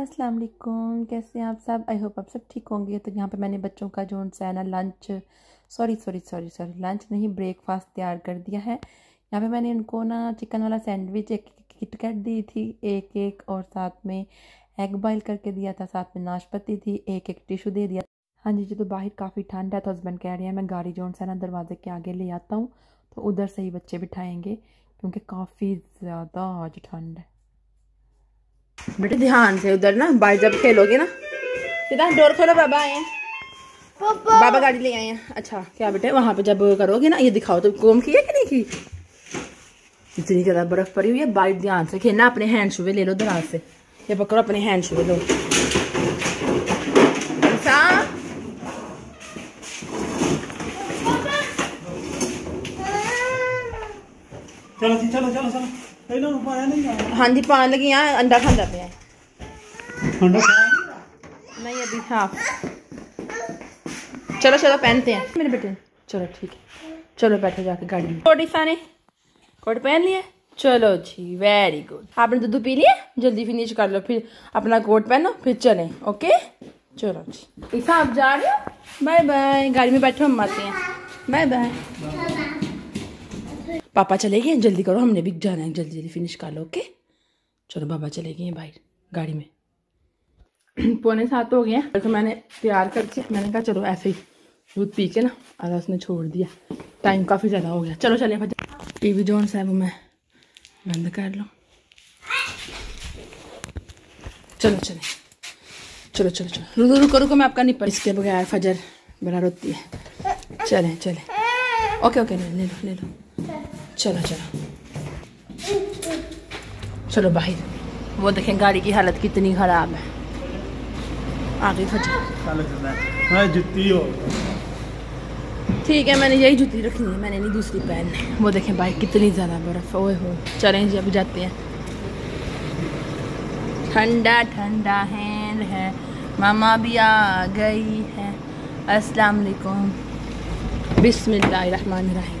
अस्सलाम वालेकुम कैसे हैं आप सब आई होप आप सब ठीक होंगे तो यहाँ पे मैंने बच्चों का जो सा है ना lunch sorry sorry sorry sorry lunch नहीं ब्रेकफास्ट तैयार कर दिया है यहाँ पे मैंने उनको ना चिकन वाला सैंडविच एक किटकैट दी थी एक एक और साथ में एग बॉयल करके दिया था साथ में नाशपति थी एक एक टिशू दे दिया हाँ जी जी तो बाहर काफ़ी ठंड है तो हस्बैंड कह रहे हैं मैं गाड़ी जो है ना दरवाजे के आगे ले आता हूँ तो उधर से ही बच्चे बिठाएंगे क्योंकि काफ़ी ज़्यादा आज ठंड है बेटे ध्यान से उधर ना बाहर जब खेलोगे ना सीधा डोर खोलो बाबा आए हैं बाबा गाड़ी ले आए हैं अच्छा क्या बेटे वहां पे जब करोगे ना ये दिखाओ तो घूम की है कि नहीं की इतनी ज़्यादा बर्फ पड़ी हुई है बाइक ध्यान से खेलना अपने हैंड शुभे ले लो दराज से ये पकड़ो अपने हैंड शुभे लो चलो चलो चलो चलो हाँ जी पान लगी हाँ अंडा खाता पे नहीं अभी हाँ चलो चलो पहनते हैं मेरे बेटे चलो ठीक है चलो बैठे जाके गाड़ी में कोटी सारे कोट पहन लिए चलो जी वेरी गुड आपने दूध पी लिए जल्दी फिनिश कर लो फिर अपना कोट पहनो फिर चले ओके चलो जी ईसा आप जा रहे हो बाय बाय गाड़ी में बैठो हम आते हैं बाय बाय पापा चले गए जल्दी करो हमने भी जाना है जल्दी जल्दी फिनिश कर लो ओके चलो पापा चले गए बाहर गाड़ी में पौने सात हो गए हैं तो मैंने तैयार करके मैंने कहा चलो ऐसे ही दूध पी के ना आधा उसने छोड़ दिया टाइम काफ़ी ज़्यादा हो गया चलो चले चलिए टी वी जोन साहब मैं बंद कर लूँ चलो चले चलो चलो चलो रुको रुको रुको मैं आपका निपट इसके बगैर फजर बड़ा रोती है चले चले ओके ओके ले लो ले लो चलो चलो चलो बाहर वो देखें गाड़ी की हालत कितनी ख़राब है आगे हो ठीक है मैंने यही जूती रखनी है मैंने नहीं दूसरी पहन वो देखें बाइक कितनी ज़्यादा बर्फ़ ओए हो चलें जी अब जाते हैं ठंडा ठंडा हैं है मामा भी आ गई है अस्सलाम वालेकुम बिस्मिल्लाह रहमान रहीम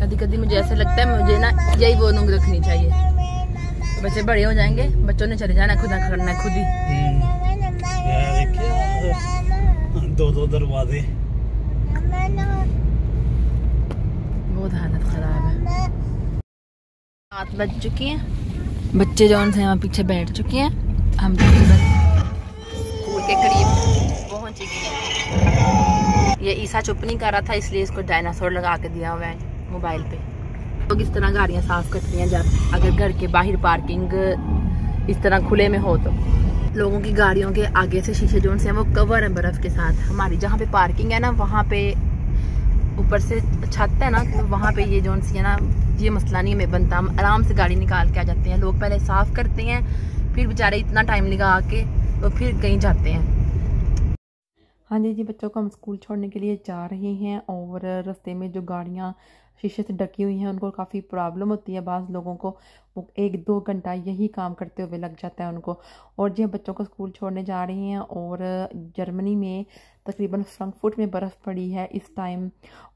कभी कभी मुझे ऐसा लगता है मुझे ना यही वो नोंग रखनी चाहिए बच्चे बड़े हो जाएंगे बच्चों ने चले जाना खुदा खड़ना खुद ही हम्म। दो दो दरवाजे बहुत हालत ख़राब है रात बज चुकी है बच्चे जो से यहाँ पीछे बैठ चुके हैं हम तो स्कूल के करीब पहुँच चुके हैं ये ईसा चुप नहीं कर रहा था इसलिए इसको डायनासोर लगा के दिया हुआ है मोबाइल पे लोग इस तरह गाड़ियाँ साफ करती हैं जब अगर घर के बाहर पार्किंग इस तरह खुले में हो तो लोगों की गाड़ियों के आगे से शीशे जो हैं वो कवर हैं बर्फ़ के साथ हमारी जहाँ पे पार्किंग है ना वहाँ पे ऊपर से छत है ना तो वहाँ पे ये जोन सी है ना ये मसला नहीं हमें बनता हम आराम से गाड़ी निकाल के आ जाते हैं लोग पहले साफ़ करते हैं फिर बेचारे इतना टाइम लगा के और तो फिर कहीं जाते हैं हाँ जी जी बच्चों को हम स्कूल छोड़ने के लिए जा रहे हैं और रास्ते में जो गाड़ियाँ शीशे से ढकी हुई हैं उनको काफ़ी प्रॉब्लम होती है बाज़ लोगों को वो एक दो घंटा यही काम करते हुए लग जाता है उनको और जो बच्चों को स्कूल छोड़ने जा रही हैं और जर्मनी में तकरीबन फ्रंकफुट में बर्फ़ पड़ी है इस टाइम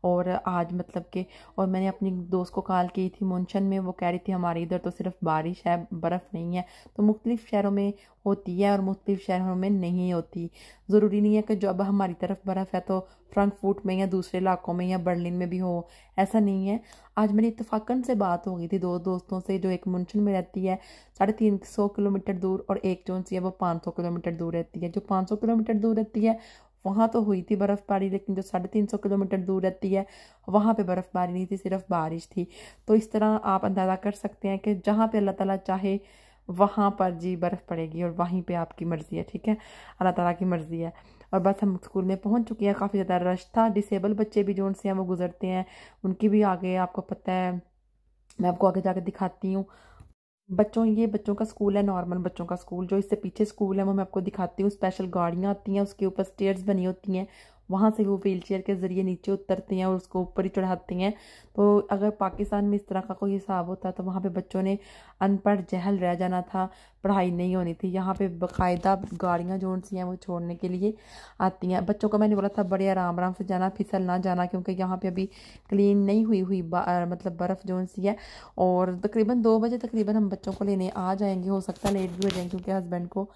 और आज मतलब कि और मैंने अपनी दोस्त को कॉल की थी मुंशन में वो कह रही थी हमारे इधर तो सिर्फ बारिश है बर्फ़ नहीं है तो मुख्तलिफ़ शहरों में होती है और मुख्तलिफ़ शहरों में नहीं होती ज़रूरी नहीं है कि जब हमारी तरफ बर्फ़ है तो फ्रंकफुट में या दूसरे इलाकों में या बर्लिन में भी हो ऐसा नहीं है आज मेरी इतफाक़न से बात हो गई थी दो दोस्तों से जो एक मुंशन में रहती है साढ़े तीन सौ किलोमीटर दूर और एक जो सी है वो पाँच सौ किलोमीटर दूर रहती है जो पाँच सौ किलोमीटर दूर रहती है वहाँ तो हुई थी बर्फ़बारी लेकिन जो साढ़े तीन सौ किलोमीटर दूर रहती है वहाँ पे बर्फ़बारी नहीं थी सिर्फ बारिश थी तो इस तरह आप अंदाज़ा कर सकते हैं कि जहाँ पे अल्लाह ताला चाहे वहाँ पर जी बर्फ़ पड़ेगी और वहीं पे आपकी मर्ज़ी है ठीक है अल्लाह ताला की मर्ज़ी है और बस हम स्कूल में पहुँच चुके हैं काफ़ी ज़्यादा रश था डिसेबल बच्चे भी जो उनसे हैं वो गुजरते हैं उनकी भी आगे आपको पता है मैं आपको आगे कर दिखाती हूँ बच्चों ये बच्चों का स्कूल है नॉर्मल बच्चों का स्कूल जो इससे पीछे स्कूल है वो मैं आपको दिखाती हूँ स्पेशल गाड़ियाँ आती हैं उसके ऊपर स्टेयर्स बनी होती हैं वहाँ से वो व्हील चेयर के ज़रिए नीचे उतरती हैं और उसको ऊपर ही चढ़ाती हैं तो अगर पाकिस्तान में इस तरह का कोई हिसाब होता तो वहाँ पे बच्चों ने अनपढ़ जहल रह जाना था पढ़ाई नहीं होनी थी यहाँ पे बाकायदा गाड़ियाँ जो सी हैं वो छोड़ने के लिए आती हैं बच्चों को मैंने बोला था बड़े आराम आराम से जाना फिसल ना जाना क्योंकि यहाँ पर अभी क्लीन नहीं हुई हुई मतलब बर्फ़ जो सी है और तकरीबन दो बजे तकरीबन हम बच्चों को लेने आ जाएंगे हो सकता है लेट भी हो जाएंगे क्योंकि हस्बैंड को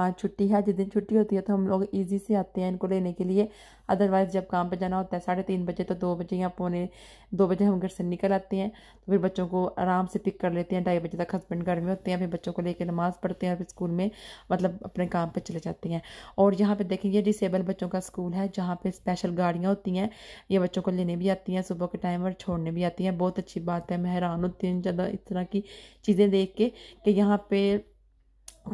आज छुट्टी है जिस दिन छुट्टी होती है तो हम लोग ईजी से आते हैं इनको लेने के लिए अदरवाइज़ जब काम पे जाना होता है साढ़े तीन बजे तो दो बजे या पौने दो बजे हम घर से निकल आते हैं तो फिर बच्चों को आराम से पिक कर लेते हैं ढाई बजे तक हस्बैंड घर में होते हैं फिर बच्चों को लेकर नमाज़ पढ़ते हैं और फिर स्कूल में मतलब अपने काम पर चले जाते हैं और यहाँ पर देखेंगे डिसेबल बच्चों का स्कूल है जहाँ पर स्पेशल गाड़ियाँ होती हैं ये बच्चों को लेने भी आती हैं सुबह के टाइम और छोड़ने भी आती हैं बहुत अच्छी बात है मैं हैरान होती हूँ ज़्यादा इस तरह की चीज़ें देख के कि यहाँ पर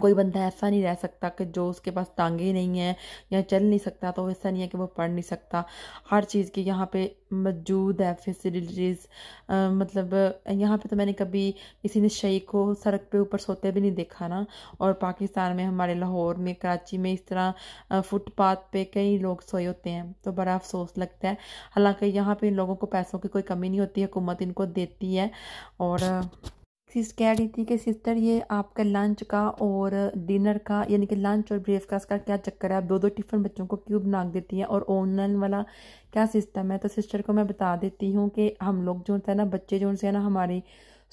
कोई बंदा ऐसा नहीं रह सकता कि जो उसके पास टांगे ही नहीं हैं या चल नहीं सकता तो ऐसा नहीं है कि वो पढ़ नहीं सकता हर चीज़ की यहाँ पे मौजूद है फैसिलिटीज़ मतलब यहाँ पे तो मैंने कभी किसी ने शही को सड़क पे ऊपर सोते भी नहीं देखा ना और पाकिस्तान में हमारे लाहौर में कराची में इस तरह फुटपाथ पे कई लोग सोए होते हैं तो बड़ा अफसोस लगता है हालांकि यहाँ पे इन लोगों को पैसों की कोई कमी नहीं होती हुकूमत इनको देती है और सिस कह रही थी कि सिस्टर ये आपका लंच का और डिनर का यानी कि लंच और ब्रेकफास्ट का क्या चक्कर है आप दो दो टिफ़िन बच्चों को क्यों बना देती हैं और ऑनलाइन वाला क्या सिस्टम है तो सिस्टर को मैं बता देती हूँ कि हम लोग जो है ना बच्चे जो है ना हमारे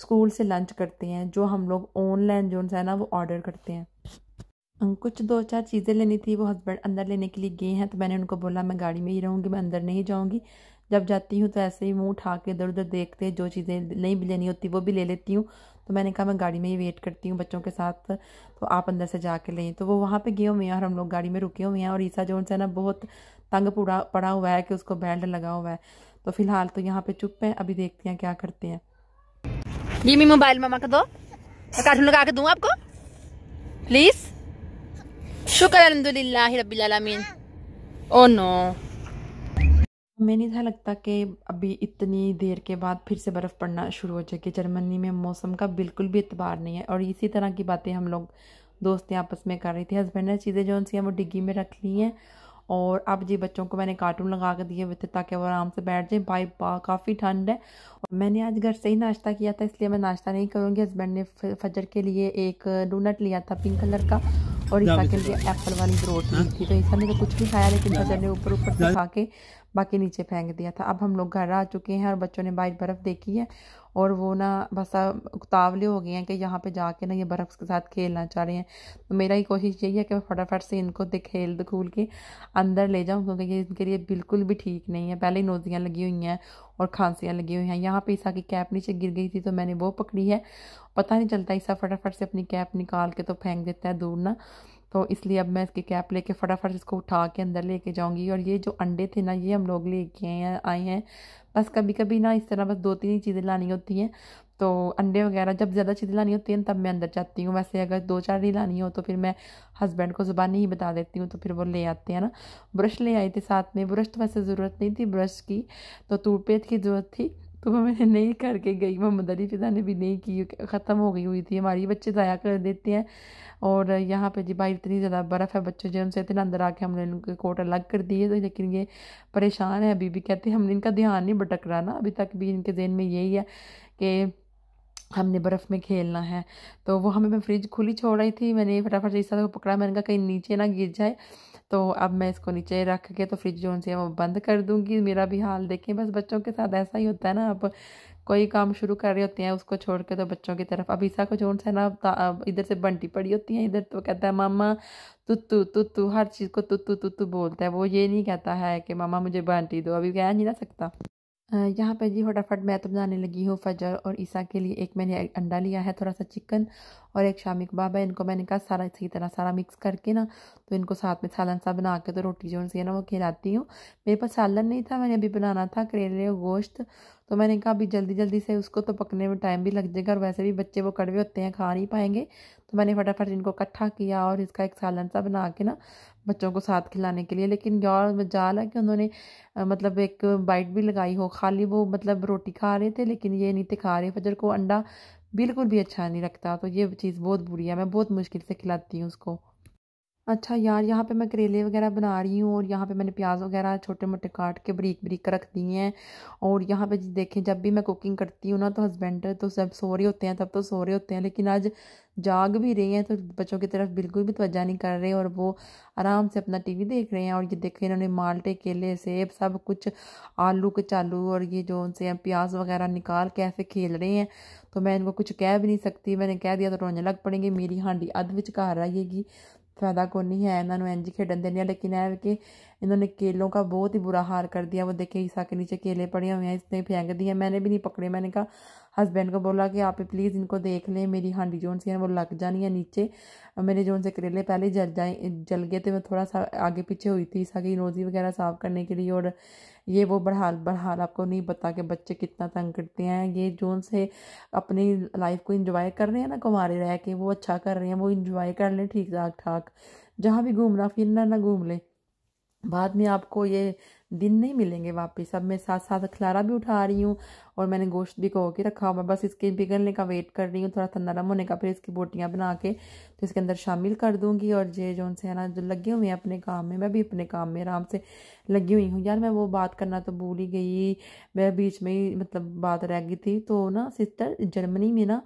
स्कूल से लंच करते हैं जो हम लोग ऑनलाइन जो है ना वो ऑर्डर करते हैं कुछ दो चार चीज़ें लेनी थी वो हस्बैंड अंदर लेने के लिए गए हैं तो मैंने उनको बोला मैं गाड़ी में ही रहूँगी मैं अंदर नहीं जाऊँगी जब जाती हूँ तो ऐसे ही मुँह उठा के इधर उधर देखते जो चीज़ें नहीं भी लेनी होती वो भी ले लेती हूँ तो मैंने कहा मैं गाड़ी में ही वेट करती हूँ बच्चों के साथ तो आप अंदर से जा कर लें तो वो वहाँ पे गए हुए हैं और हम लोग गाड़ी में रुके हुए हैं और ईसा जोन्स है ना बहुत तंग पुड़ा पड़ा हुआ है कि उसको बेल्ट लगा हुआ है तो फिलहाल तो यहाँ पे चुप हैं अभी देखते हैं क्या करते हैं ये मैं मोबाइल मामा का दो कार्टून लगा के दूँ आपको प्लीज़ शुक्र अलहमदिल्ला रबीआलमीन ओ oh नो हमें नहीं था लगता कि अभी इतनी देर के बाद फिर से बर्फ़ पड़ना शुरू हो जाएगी जर्मनी में मौसम का बिल्कुल भी इतबार नहीं है और इसी तरह की बातें हम लोग दोस्तें आपस में कर रही थी हस्बैंड ने चीज़ें जो सी हैं वो डिग्गी में रख ली हैं और अब जी बच्चों को मैंने कार्टून लगा कर दिए हुए थे ताकि वो आराम से बैठ जाए भाई बा काफ़ी ठंड है और मैंने आज घर से ही नाश्ता किया था इसलिए मैं नाश्ता नहीं करूँगी हस्बैंड ने फजर के लिए एक डोनट लिया था पिंक कलर का और ईसा के लिए एप्पल वाली ब्रोट हाँ? ली थी तो ईसा ने तो कुछ भी खाया लेकिन फजर ने ऊपर ऊपर से खा के बाकी नीचे फेंक दिया था अब हम लोग घर आ चुके हैं और बच्चों ने बाइक बर्फ़ देखी है और वो ना बस उतावले हो गए हैं कि यहाँ पे जाके ना ये बर्फ़ के साथ खेलना चाह रहे हैं तो मेरा ही कोशिश यही है कि मैं फटाफट से इनको खेल खूल के अंदर ले जाऊँ क्योंकि ये इनके लिए बिल्कुल भी ठीक नहीं है पहले ही नोजियाँ लगी हुई हैं और खांसियाँ लगी हुई हैं यहाँ पे ईसा की कैप नीचे गिर गई थी तो मैंने वो पकड़ी है पता नहीं चलता ईसा फटाफट से अपनी कैप निकाल के तो फेंक देता है दूर ना तो इसलिए अब मैं इसकी कैप लेके फटाफट इसको उठा के अंदर लेके जाऊंगी और ये जो अंडे थे ना ये हम लोग लेके आए आए हैं बस कभी कभी ना इस तरह बस दो तीन ही चीज़ें लानी होती हैं तो अंडे वगैरह जब ज़्यादा चीज़ें लानी होती हैं तब मैं अंदर जाती हूँ वैसे अगर दो चार ही लानी हो तो फिर मैं हस्बैंड को ज़ुबानी ही बता देती हूँ तो फिर वो ले आते हैं ना ब्रश ले आई थी साथ में ब्रश तो वैसे ज़रूरत नहीं थी ब्रश की तो टूथपेस्ट की ज़रूरत थी तो वो मैंने नहीं करके गई वो मदरी पिता ने भी नहीं की ख़त्म हो गई हुई थी हमारी बच्चे ज़ाया कर देते हैं और यहाँ पे जी भाई इतनी ज़्यादा बर्फ़ है बच्चों जो उनसे इतना अंदर आके हमने इनके कोट अलग कर दिए तो लेकिन ये परेशान है अभी भी कहते हैं हमने इनका ध्यान नहीं भटक रहा ना अभी तक भी इनके जहन में यही है कि हमने बर्फ़ में खेलना है तो वो हमें मैं फ्रिज खुली छोड़ रही थी मैंने फटाफट से पकड़ा मैंने कहा कहीं नीचे ना गिर जाए तो अब मैं इसको नीचे रख के तो फ्रिज जो से वो बंद कर दूँगी मेरा भी हाल देखें बस बच्चों के साथ ऐसा ही होता है ना अब कोई काम शुरू कर रहे होते हैं उसको छोड़ के तो बच्चों की तरफ अब ईसा को जोन से ना इधर से बंटी पड़ी होती है इधर तो कहता है मामा तुतु तुतु हर चीज़ को तुतु तुतु बोलता है वो ये नहीं कहता है कि मामा मुझे बंटी दो अभी कह नहीं ना सकता यहाँ पर जी फटाफट मैं तो बनाने लगी हूँ फजर और ईसा के लिए एक मैंने अंडा लिया है थोड़ा सा चिकन और एक शामी कबाब है इनको मैंने कहा सारा सही तरह सारा मिक्स करके ना तो इनको साथ में सालन सा बना के तो रोटी जो है ना वो खिलाती हूँ मेरे पास सालन नहीं था मैंने अभी बनाना था करेले और गोश्त तो मैंने कहा अभी जल्दी जल्दी से उसको तो पकने में टाइम भी लग जाएगा और वैसे भी बच्चे वो कड़वे होते हैं खा नहीं पाएंगे तो मैंने फटाफट इनको इकट्ठा किया और इसका एक सालन सा बना के ना बच्चों को साथ खिलाने के लिए लेकिन गौर जाल है कि उन्होंने मतलब एक बाइट भी लगाई हो खाली वो मतलब रोटी खा रहे थे लेकिन ये नहीं थे खा रहे फजर को अंडा बिल्कुल भी अच्छा नहीं लगता तो ये चीज़ बहुत बुरी है मैं बहुत मुश्किल से खिलाती हूँ उसको अच्छा यार यहाँ पे मैं करेले वगैरह बना रही हूँ और यहाँ पे मैंने प्याज वगैरह छोटे मोटे काट के बरीक बरीक रख दिए हैं और यहाँ पे देखें जब भी मैं कुकिंग करती हूँ ना तो हस्बैंड तो सब सो रहे होते हैं तब तो सो रहे होते हैं लेकिन आज जाग भी रहे हैं तो बच्चों की तरफ बिल्कुल भी तवज्जा नहीं कर रहे और वो आराम से अपना टी देख रहे हैं और ये देखें इन्होंने माल्टे केले सेब सब कुछ आलू कचालू और ये जो उनसे प्याज वगैरह निकाल के ऐसे खेल रहे हैं तो मैं इनको कुछ कह भी नहीं सकती मैंने कह दिया तो रोने लग पड़ेंगे मेरी हांडी अध विच फ़ायदा को नहीं है इन्होंने इंज खेडन देने लेकिन यह कि इन्होंने केलों का बहुत ही बुरा हार कर दिया वो देखे ईसा के नीचे केले पड़े हुए हैं इसने फेंक दिए मैंने भी नहीं पकड़े मैंने कहा हस्बैंड को बोला कि आप प्लीज़ इनको देख लें मेरी हांडी जोन से वो लग जानी है नीचे मेरे जोन से करेले पहले जल जाए जल गए थे मैं थोड़ा सा आगे पीछे हुई थी सारी रोज़ी वगैरह साफ़ करने के लिए और ये वो बढ़हाल बढ़हाल आपको नहीं पता कि बच्चे कितना तंग करते हैं ये जोन से अपनी लाइफ को इंजॉय कर रहे हैं ना कुमारे रह के वो अच्छा कर रहे हैं वो इंजॉय कर लें ठीक ठाक ठाक जहाँ भी घूमना फिरना ना घूम लें बाद में आपको ये दिन नहीं मिलेंगे वापस अब मैं साथ साथ खिलारा भी उठा रही हूँ और मैंने गोश्त भी कहो के रखा हुआ बस इसके पिघलने का वेट कर रही हूँ थोड़ा सा नरम होने का फिर इसकी बोटियाँ बना के तो इसके अंदर शामिल कर दूँगी और ये जो उनसे है ना जो लगे हुए हैं अपने काम में मैं भी अपने काम में आराम से लगी हुई हूँ यार मैं वो बात करना तो भूल ही गई मैं बीच में ही मतलब बात रह गई थी तो ना सिस्टर जर्मनी में ना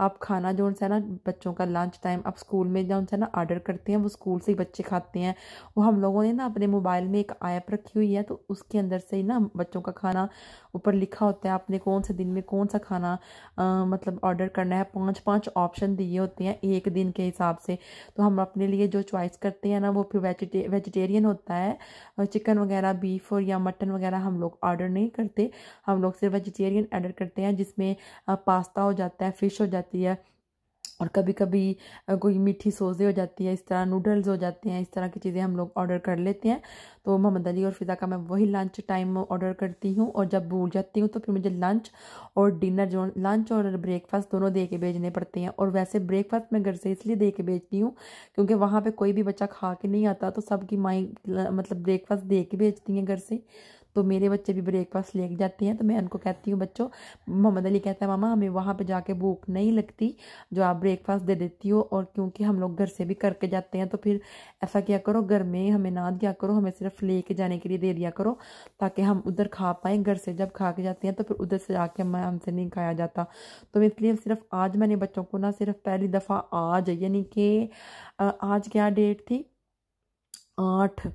आप खाना जो उनसे ना बच्चों का लंच टाइम आप स्कूल में जो उनसे ना ऑर्डर करते हैं वो स्कूल से ही बच्चे खाते हैं वो हम लोगों ने ना अपने मोबाइल में एक ऐप रखी हुई है तो उसके अंदर से ही ना बच्चों का खाना ऊपर लिखा होता है आप आपने कौन से दिन में कौन सा खाना आ, मतलब ऑर्डर करना है पांच पांच ऑप्शन दिए होते हैं एक दिन के हिसाब से तो हम अपने लिए जो चॉइस करते हैं ना वो फिर वेजिटे वेजिटेरियन होता है चिकन वगैरह बीफ और या मटन वगैरह हम लोग ऑर्डर नहीं करते हम लोग सिर्फ वेजिटेरियन ऑर्डर करते हैं जिसमें पास्ता हो जाता है फ़िश हो जाती है और कभी कभी कोई मीठी सोजे हो जाती है इस तरह नूडल्स हो जाते हैं इस तरह की चीज़ें हम लोग ऑर्डर कर लेते हैं तो मोहम्मद अली और फ़िज़ा का मैं वही लंच टाइम ऑर्डर करती हूँ और जब भूल जाती हूँ तो फिर मुझे लंच और डिनर जो लंच और ब्रेकफास्ट दोनों दे के भेजने पड़ते हैं और वैसे ब्रेकफास्ट मैं घर से इसलिए दे के भेजती हूँ क्योंकि वहाँ पर कोई भी बच्चा खा के नहीं आता तो सबकी माई मतलब ब्रेकफास्ट दे के भेजती हैं घर से तो मेरे बच्चे भी ब्रेकफास्ट लेके जाते हैं तो मैं उनको कहती हूँ बच्चों मोहम्मद अली कहता है मामा हमें वहाँ पर जाके भूख नहीं लगती जो आप ब्रेकफास्ट दे देती हो और क्योंकि हम लोग घर से भी करके जाते हैं तो फिर ऐसा क्या करो घर में हमें ना दिया करो हमें सिर्फ ले कर जाने के लिए दे दिया करो ताकि हम उधर खा पाएँ घर से जब खा के जाते हैं तो फिर उधर से जाके हमें हमसे नहीं खाया जाता तो इसलिए सिर्फ आज मैंने बच्चों को ना सिर्फ पहली दफ़ा आज यानी कि आज क्या डेट थी आठ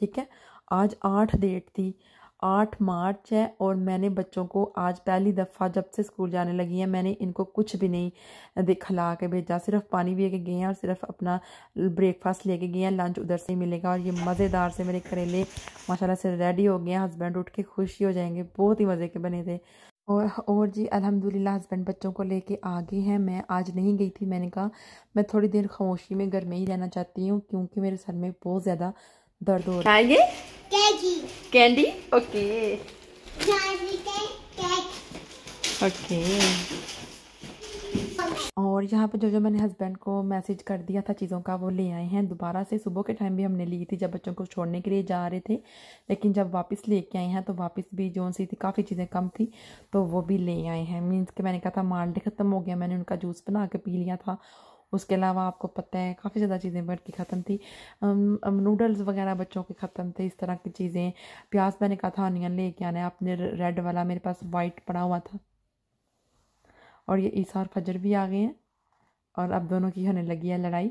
ठीक है आज आठ डेट थी आठ मार्च है और मैंने बच्चों को आज पहली दफ़ा जब से स्कूल जाने लगी है मैंने इनको कुछ भी नहीं खिला के भेजा सिर्फ पानी भी के गए हैं और सिर्फ अपना ब्रेकफास्ट लेके गए हैं लंच उधर से ही मिलेगा और ये मज़ेदार से मेरे करेले माशाल्लाह से रेडी हो गए हैं हस्बैंड उठ के खुशी हो जाएंगे बहुत ही मज़े के बने थे और और जी अलहमदिल्ला हस्बैंड बच्चों को लेके आ गए हैं मैं आज नहीं गई थी मैंने कहा मैं थोड़ी देर खामोशी में घर में ही रहना चाहती हूँ क्योंकि मेरे सर में बहुत ज़्यादा दर्द हो रहा है ये कैंडी ओके ओके और यहाँ पे जो जो मैंने हस्बैंड को मैसेज कर दिया था चीज़ों का वो ले आए हैं दोबारा से सुबह के टाइम भी हमने ली थी जब बच्चों को छोड़ने के लिए जा रहे थे लेकिन जब वापस लेके आए हैं तो वापस भी जो सी थी काफ़ी चीज़ें कम थी तो वो भी ले आए हैं मीन्स कि मैंने कहा था माल्टे ख़त्म हो गया मैंने उनका जूस बना के पी लिया था उसके अलावा आपको पता है काफ़ी ज़्यादा चीज़ें बैठ की ख़त्म थी नूडल्स वगैरह बच्चों के ख़त्म थे इस तरह की चीज़ें प्याज मैंने कहा था अनियन लेके आना है आपने रेड वाला मेरे पास वाइट पड़ा हुआ था और ये ईसा और फजर भी आ गए हैं और अब दोनों की होने लगी है लड़ाई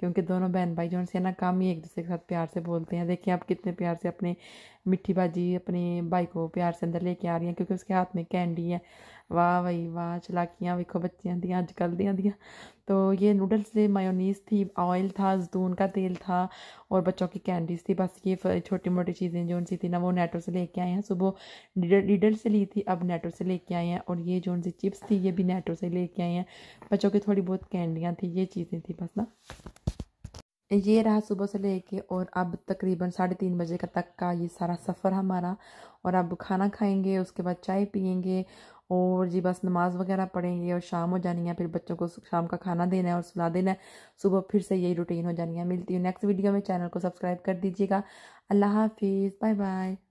क्योंकि दोनों बहन भाई जो है ना काम ही एक दूसरे के साथ प्यार से बोलते हैं देखिए आप कितने प्यार से अपने मिट्टी बाजी अपने भाई को प्यार से अंदर लेके आ रही हैं क्योंकि उसके हाथ में कैंडी है वाह वही वाह चलाकियाँ वेखो बच्चियाँ दी ਅੱਜ ਕੱਲ दियाँ तो ये नूडल्स थे मायोनीस थी ऑयल था जतून का तेल था और बच्चों की कैंडीज़ थी बस ये छोटी मोटी चीज़ें जो उनसी थी ना वो नेटो से लेके आए हैं सुबह डिडल से ली थी अब नेटो से लेके आए हैं और ये जो सी चिप्स थी ये भी नेटो से लेके आए हैं बच्चों की थोड़ी बहुत कैंडियाँ थी ये चीज़ें थी बस ना ये रहा सुबह से लेके और अब तकरीबन साढ़े तीन बजे का तक का ये सारा सफ़र हमारा और अब खाना खाएंगे उसके बाद चाय पियेंगे और जी बस नमाज़ वगैरह पढ़ेंगे और शाम हो जानी है फिर बच्चों को शाम का खाना देना है और सुला देना है सुबह फिर से यही रूटीन हो जानी है मिलती हूँ नेक्स्ट वीडियो में चैनल को सब्सक्राइब कर दीजिएगा अल्लाह हाफिज़ बाय बाय